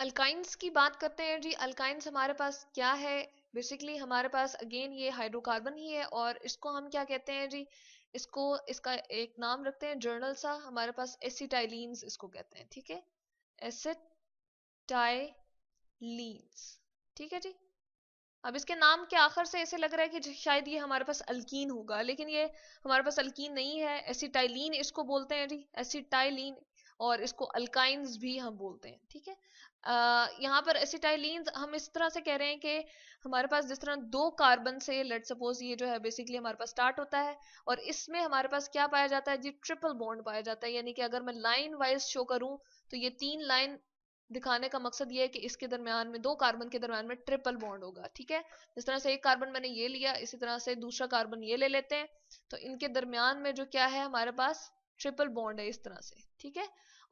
alkynes की बात करते हैं जी अल्काइंस हमारे पास क्या है बेसिकली हमारे पास अगेन ये हाइड्रोकार्बन ही है और इसको हम क्या कहते हैं जी इसको इसका एक नाम रखते हैं जर्नल सा हमारे पास एसिटाइलिन्स इसको कहते हैं ठीक है एसिटाइलिन्स ठीक है जी अब इसके नाम के आखिर से ऐसे लग रहा है कि शायद ये हमारे पास अल्कीन होगा लेकिन ये हमारे पास अल्कीन नहीं है एसिटाइलिन इसको बोलते हैं जी एसिटाइलिन और इसको अल्काइंस भी हम बोलते हैं ठीक है यहाँ पर एसिटाइलिन हम इस तरह से कह रहे हैं कि हमारे पास जिस तरह दो कार्बन से लेट सपोज ये जो है बेसिकली हमारे पास स्टार्ट होता है और इसमें हमारे पास क्या पाया जाता है जी ट्रिपल बॉन्ड पाया जाता है यानी कि अगर मैं लाइन वाइज शो करूँ तो ये तीन लाइन दिखाने का मकसद ये है कि इसके दरमियान में दो कार्बन के दरमियान में ट्रिपल बॉन्ड होगा ठीक है जिस तरह से एक कार्बन मैंने ये लिया इसी तरह से दूसरा कार्बन ये ले लेते हैं तो इनके दरमियान में जो क्या है हमारे पास ट्रिपल बॉन्ड है इस तरह से ठीक है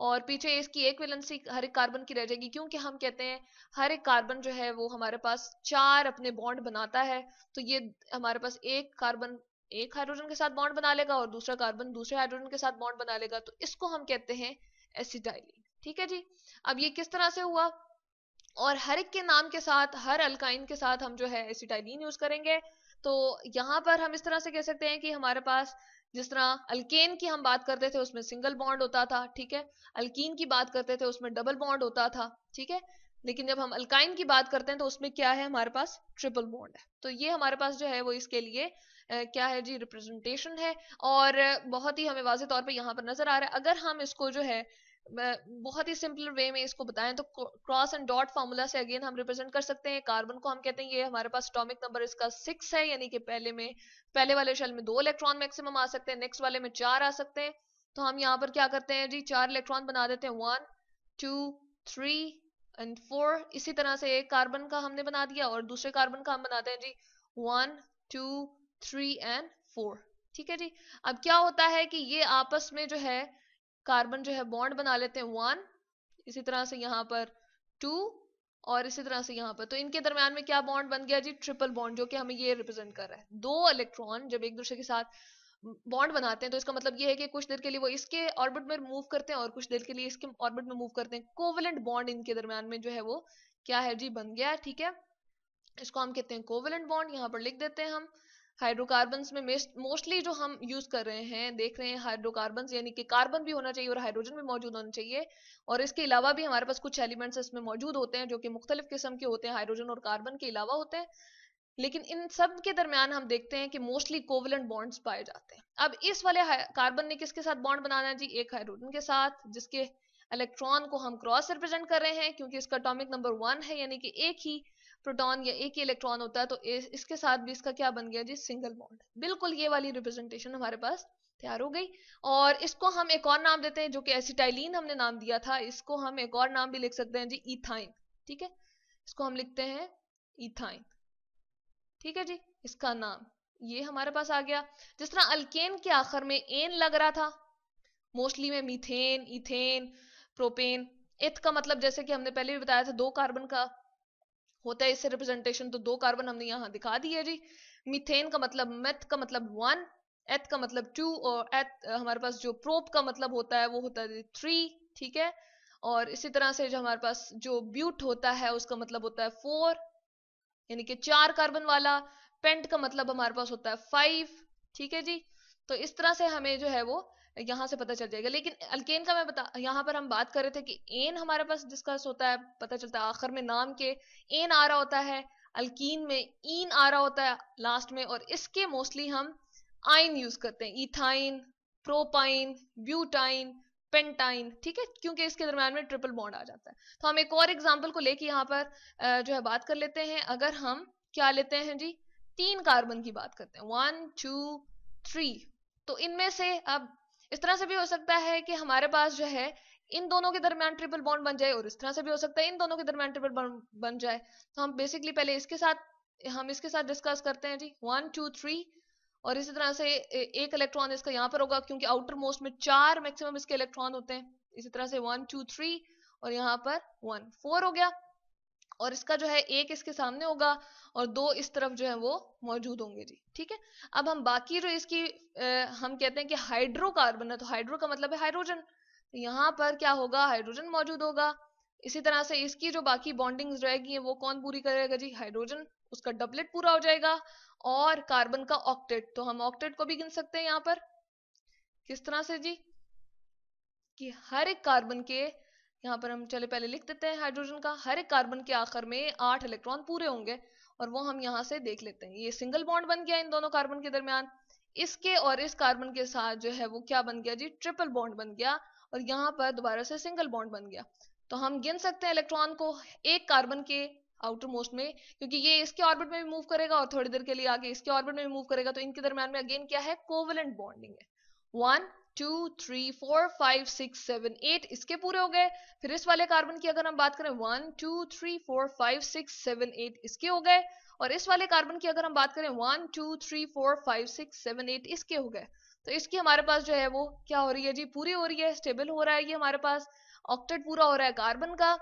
और पीछे इसकी एक वेलेंसी हर एक कार्बन की रह जाएगी क्योंकि हम कहते हैं हर एक कार्बन जो है वो हमारे पास चार अपने बॉन्ड बनाता है तो ये हमारे पास एक कार्बन एक हाइड्रोजन के साथ बॉन्ड बना लेगा और दूसरा कार्बन दूसरे हाइड्रोजन के साथ बॉन्ड बना लेगा तो इसको हम कहते हैं एसिडाइलिन ठीक है जी अब ये किस तरह से हुआ और हर एक के नाम के साथ हर अल्काइन के साथ हम जो है एसिडाइलिन यूज करेंगे तो यहाँ पर हम इस तरह से कह सकते हैं कि हमारे पास जिस तरह अल्केन की हम बात करते थे उसमें सिंगल बॉन्ड होता था ठीक है अल्कीन की बात करते थे उसमें डबल बॉन्ड होता था ठीक है लेकिन जब हम अल्काइन की बात करते हैं तो उसमें क्या है हमारे पास ट्रिपल बॉन्ड है तो ये हमारे पास जो है वो इसके लिए क्या है जी रिप्रेजेंटेशन है और बहुत ही हमें वाजे तौर पर यहाँ पर नजर आ रहा है अगर हम इसको जो है बहुत ही सिंपल वे में इसको बताएं तो क्रॉस एंड डॉट फार्मूला से अगेन हम रिप्रेजेंट कर सकते हैं कार्बन को हम कहते हैं ये हमारे पास एटॉमिक नंबर इसका सिक्स है यानी कि पहले में पहले वाले शेल में दो इलेक्ट्रॉन मैक्सिमम आ सकते हैं नेक्स्ट वाले में चार आ सकते हैं तो हम यहाँ पर क्या करते हैं जी चार इलेक्ट्रॉन बना देते हैं one two three and four इसी तरह से एक कार्बन का हमने बना दिया और दूसरे कार्बन का हम बनाते हैं जी one two three and four ठीक है जी अब क्या होता है कि ये आपस में जो है कार्बन जो है बॉन्ड बना लेते हैं वन इसी तरह से यहाँ पर टू और इसी तरह से यहाँ पर तो इनके दरम्यान में क्या बॉन्ड बन गया जी ट्रिपल बॉन्ड जो कि हमें ये रिप्रेजेंट कर रहा है दो इलेक्ट्रॉन जब एक दूसरे के साथ बॉन्ड बनाते हैं तो इसका मतलब ये है कि कुछ देर के लिए वो इसके ऑर्बिट में मूव करते हैं और कुछ देर के लिए इसके ऑर्बिट में मूव करते हैं कोवलेंट बॉन्ड इनके दरम्यान में जो है वो क्या है जी बन गया ठीक है इसको हम कहते हैं कोवलेंट बॉन्ड यहाँ पर लिख देते हैं हम हाइड्रोकार्बन में मोस्टली जो हम यूज कर रहे हैं देख रहे हैं हाइड्रोकार्बन यानी कि कार्बन भी होना चाहिए और हाइड्रोजन भी मौजूद होना चाहिए और इसके अलावा भी हमारे पास कुछ एलिमेंट्स इसमें मौजूद होते हैं जो कि मुख्तलिफ किस्म के होते हैं हाइड्रोजन और कार्बन के अलावा होते हैं लेकिन इन सब के दरमियान हम देखते हैं कि मोस्टली कोवलेंट बॉन्ड्स पाए जाते हैं अब इस वाले कार्बन ने किसके साथ बॉन्ड बनाना है जी एक हाइड्रोजन के साथ जिसके इलेक्ट्रॉन को हम क्रॉस रिप्रेजेंट कर रहे हैं क्योंकि इसका अटोमिक नंबर वन है यानी कि एक ही प्रोटॉन या एक ही इलेक्ट्रॉन होता है तो इस, इसके साथ भी इसका क्या बन गया जी सिंगल बॉन्ड बिल्कुल ये वाली रिप्रेजेंटेशन हमारे पास तैयार हो गई और इसको हम एक और नाम देते हैं जो कि एसिटाइलिन हमने नाम दिया था इसको हम एक और नाम भी लिख सकते हैं जी इथाइन ठीक है इसको हम लिखते हैं इथाइन ठीक है जी इसका नाम ये हमारे पास आ गया जिस तरह अल्केन के आखिर में एन लग रहा था मोस्टली में मीथेन इथेन प्रोपेन एथ का मतलब जैसे कि हमने पहले भी बताया था दो कार्बन का होता है इससे रिप्रेजेंटेशन तो दो कार्बन हमने यहाँ दिखा दी जी मिथेन का मतलब मेथ का मतलब वन एथ का मतलब टू और एथ हमारे पास जो प्रोप का मतलब होता है वो होता है थ्री ठीक है और इसी तरह से जो हमारे पास जो ब्यूट होता है उसका मतलब होता है फोर यानी कि चार कार्बन वाला पेंट का मतलब हमारे पास होता है फाइव ठीक है जी तो इस तरह से हमें जो है वो यहाँ से पता चल जाएगा लेकिन अल्केन का मैं बता यहाँ पर हम बात कर रहे थे कि एन हमारे पास डिस्कस होता है पता चलता है आखिर में नाम के एन आ रहा होता है अल्कीन में ईन आ रहा होता है लास्ट में और इसके मोस्टली हम आइन यूज करते हैं इथाइन प्रोपाइन ब्यूटाइन पेंटाइन ठीक है क्योंकि इसके दरम्यान में ट्रिपल बॉन्ड आ जाता है तो हम एक और एग्जाम्पल को लेके यहाँ पर जो है बात कर लेते हैं अगर हम क्या लेते हैं जी तीन कार्बन की बात करते हैं वन टू थ्री तो इनमें से अब इस तरह से भी हो सकता है कि हमारे पास जो है इन दोनों के दरमियान ट्रिपल बॉन्ड बन जाए और इस तरह से भी हो सकता है इन दोनों के दरमियान ट्रिपल बॉन्ड बन जाए तो हम बेसिकली पहले इसके साथ हम इसके साथ डिस्कस करते हैं जी वन टू थ्री और इसी तरह से एक इलेक्ट्रॉन इसका यहाँ पर होगा क्योंकि आउटर मोस्ट में चार मैक्सिमम इसके इलेक्ट्रॉन होते हैं इसी तरह से वन टू थ्री और यहाँ पर वन फोर हो गया और इसका जो है एक इसके सामने होगा और दो इस तरफ जो है वो मौजूद होंगे जी ठीक है अब हम बाकी जो इसकी आ, हम कहते हैं कि हाइड्रोकार्बन है तो हाइड्रो का मतलब है हाइड्रोजन तो यहाँ पर क्या होगा हाइड्रोजन मौजूद होगा इसी तरह से इसकी जो बाकी बॉन्डिंग रहेगी वो कौन पूरी करेगा जी हाइड्रोजन उसका डबलेट पूरा हो जाएगा और कार्बन का ऑक्टेट तो हम ऑक्टेट को भी गिन सकते हैं यहाँ पर किस तरह से जी कि हर एक कार्बन के यहाँ पर हम चले पहले लिख देते हैं हाइड्रोजन का हर एक कार्बन के आखिर में आठ इलेक्ट्रॉन पूरे होंगे और वो हम यहाँ से देख लेते हैं ये सिंगल बॉन्ड बन गया इन दोनों कार्बन के दरमियान इसके और इस कार्बन के साथ जो है वो क्या बन गया जी ट्रिपल बॉन्ड बन गया और यहाँ पर दोबारा से सिंगल बॉन्ड बन गया तो हम गिन सकते हैं इलेक्ट्रॉन को एक कार्बन के आउटर मोस्ट में क्योंकि ये इसके ऑर्बिट में भी मूव करेगा और थोड़ी देर के लिए आगे इसके ऑर्बिट में भी मूव करेगा तो इनके दरमियान में अगेन क्या है कोवलेंट बॉन्डिंग है one two three four five six seven eight इसके पूरे हो गए फिर इस वाले कार्बन की अगर हम बात करें one two three four five six seven eight इसके हो गए और इस वाले कार्बन की अगर हम बात करें one two three four five six seven eight इसके हो गए तो इसकी हमारे पास जो है वो क्या हो रही है जी पूरी हो रही है स्टेबल हो रहा है ये हमारे पास ऑक्टेट पूरा हो रहा है कार्बन का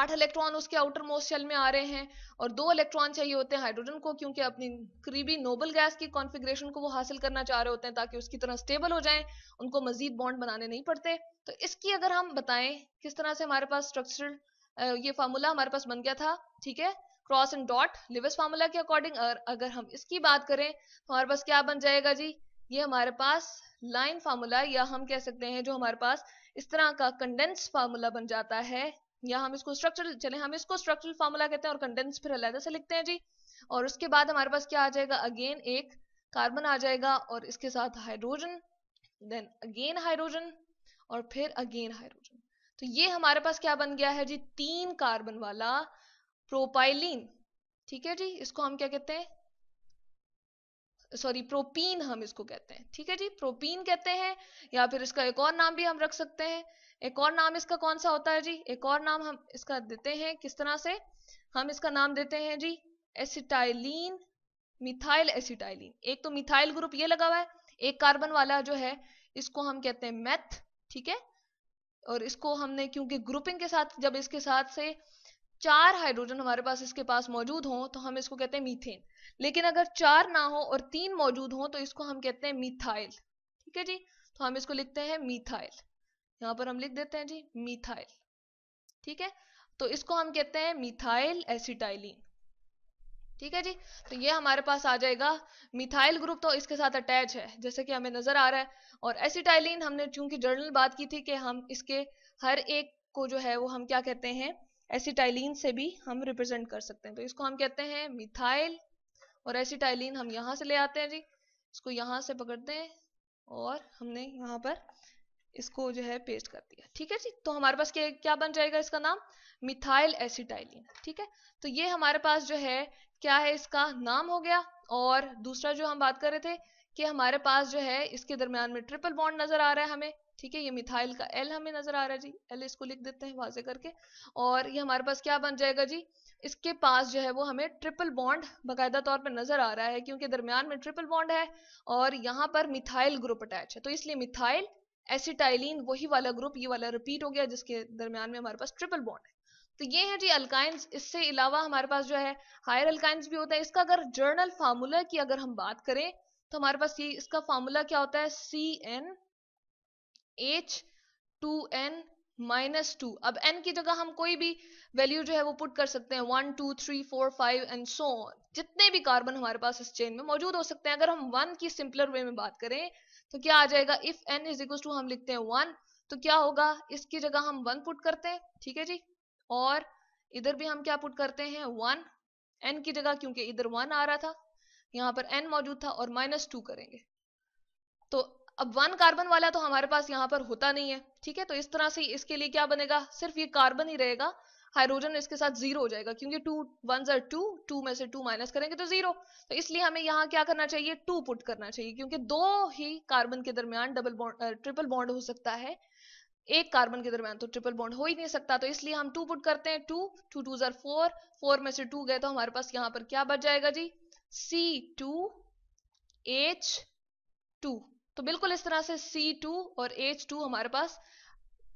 आठ इलेक्ट्रॉन उसके आउटर मोस्ट शेल में आ रहे हैं और दो इलेक्ट्रॉन चाहिए होते हैं हाइड्रोजन को क्योंकि अपनी करीबी नोबल गैस की कॉन्फ़िगरेशन को वो हासिल करना चाह रहे होते हैं ताकि उसकी तरह स्टेबल हो जाएं उनको मजीद बॉन्ड बनाने नहीं पड़ते तो इसकी अगर हम बताएं किस तरह से हमारे पास स्ट्रक्चरल ये फार्मूला हमारे पास बन गया था ठीक है cross and dot Lewis formula के अकॉर्डिंग अगर हम इसकी बात करें तो हमारे पास क्या बन जाएगा जी ये हमारे पास लाइन फार्मूला या हम कह सकते हैं जो हमारे पास इस तरह का कंडेंस फार्मूला बन जाता है या हम इसको स्ट्रक्चरल चले हम इसको स्ट्रक्चरल फॉर्मूला कहते हैं और कंडेंस फिर अलहदा से लिखते हैं जी और उसके बाद हमारे पास क्या आ जाएगा अगेन एक कार्बन आ जाएगा और इसके साथ हाइड्रोजन देन अगेन हाइड्रोजन और फिर अगेन हाइड्रोजन तो ये हमारे पास क्या बन गया है जी तीन कार्बन वाला प्रोपाइलिन ठीक है जी इसको हम क्या कहते हैं सॉरी प्रोपीन हम इसको कहते हैं ठीक है जी प्रोपीन कहते हैं या फिर इसका एक और नाम भी हम रख सकते हैं एक और नाम इसका कौन सा होता है जी एक और नाम हम इसका देते हैं किस तरह से हम इसका नाम देते हैं जी एसिटाइलिन मिथाइल एसिटाइलिन एक तो मिथाइल ग्रुप ये लगा हुआ है एक कार्बन वाला जो है इसको हम कहते हैं मैथ ठीक है और इसको हमने क्योंकि ग्रुपिंग के साथ जब इसके साथ से चार हाइड्रोजन हमारे पास इसके पास मौजूद हो तो हम इसको कहते हैं मीथेन लेकिन अगर चार ना हो और तीन मौजूद हो तो इसको हम कहते हैं मिथाइल ठीक है जी तो हम इसको लिखते हैं मिथाइल यहाँ पर हम लिख देते हैं जी मिथाइल ठीक है तो इसको हम कहते हैं मिथाइल एसिटाइलिन ठीक है जी तो ये हमारे पास आ जाएगा मिथाइल ग्रुप तो इसके साथ अटैच है जैसे कि हमें नजर आ रहा है और एसिटाइलिन हमने चूंकि जर्नल बात की थी कि हम इसके हर एक को जो है वो हम क्या कहते हैं एसिटाइलिन से भी हम रिप्रेजेंट कर सकते हैं तो इसको हम कहते हैं मिथाइल और एसिटाइलिन हम यहाँ से ले आते हैं जी इसको यहाँ से पकड़ते हैं और हमने यहाँ पर इसको जो है पेस्ट कर दिया ठीक है जी तो हमारे पास क्या क्या बन जाएगा इसका नाम मिथाइल एसिटाइलिन ठीक है तो ये हमारे पास जो है क्या है इसका नाम हो गया और दूसरा जो हम बात कर रहे थे कि हमारे पास जो है इसके दरम्यान में ट्रिपल बॉन्ड नजर आ रहा है हमें ठीक है ये मिथाइल का एल हमें नजर आ रहा है जी एल इसको लिख देते हैं वाजे करके और ये हमारे पास क्या बन जाएगा जी इसके पास जो है वो हमें ट्रिपल बॉन्ड बाकायदा तौर पर नजर आ रहा है क्योंकि दरमियान में ट्रिपल बॉन्ड है और यहाँ पर मिथाइल ग्रुप अटैच है तो इसलिए मिथाइल एसिटाइलिन वही वाला ग्रुप ये वाला रिपीट हो गया जिसके दरमियान में हमारे पास ट्रिपल बॉन्ड है तो ये है जी अल्काइंस इससे अलावा हमारे पास जो है हायर अल्काइंस भी होता है इसका अगर जर्नल फार्मूला की अगर हम बात करें तो हमारे पास ये इसका फॉर्मूला क्या होता है C n H two n minus two अब एन की जगह हम कोई भी वैल्यू जो है वो पुट कर सकते हैं one two three four five and so जितने भी कार्बन हमारे पास इस चेन में मौजूद हो सकते हैं अगर हम वन की सिंपलर वे में बात करें तो क्या आ जाएगा if n is equal to हम लिखते हैं वन तो क्या होगा इसकी जगह हम वन पुट करते हैं ठीक है जी और इधर भी हम क्या पुट करते हैं वन एन की जगह क्योंकि इधर वन आ रहा था यहाँ पर एन मौजूद था और माइनस टू करेंगे तो अब वन कार्बन वाला तो हमारे पास यहाँ पर होता नहीं है ठीक है तो इस तरह से इसके लिए क्या बनेगा सिर्फ ये कार्बन ही रहेगा हाइड्रोजन इसके साथ जीरो हो जाएगा क्योंकि टू वन जर टू टू में से टू माइनस करेंगे तो जीरो तो इसलिए हमें यहाँ क्या करना चाहिए टू पुट करना चाहिए क्योंकि दो ही कार्बन के दरमियान डबल बॉन्ड ट्रिपल बॉन्ड हो सकता है एक कार्बन के दरमियान तो ट्रिपल बॉन्ड हो ही नहीं सकता तो इसलिए हम टू पुट करते हैं टू टू टू जर फोर फोर में से टू गए तो हमारे पास यहाँ पर क्या बच जाएगा जी सी टू एच टू तो बिल्कुल इस तरह से सी टू और एच टू हमारे पास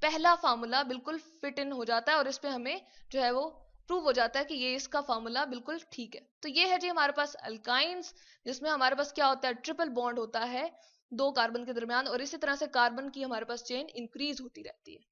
पहला फार्मूला बिल्कुल फिट इन हो जाता है और इस पर हमें जो है वो प्रूव हो जाता है कि ये इसका फार्मूला बिल्कुल ठीक है तो ये है जी हमारे पास अल्काइंस जिसमें हमारे पास क्या होता है ट्रिपल बॉन्ड होता है दो कार्बन के दरमियान और इसी तरह से कार्बन की हमारे पास चेन इंक्रीज होती रहती है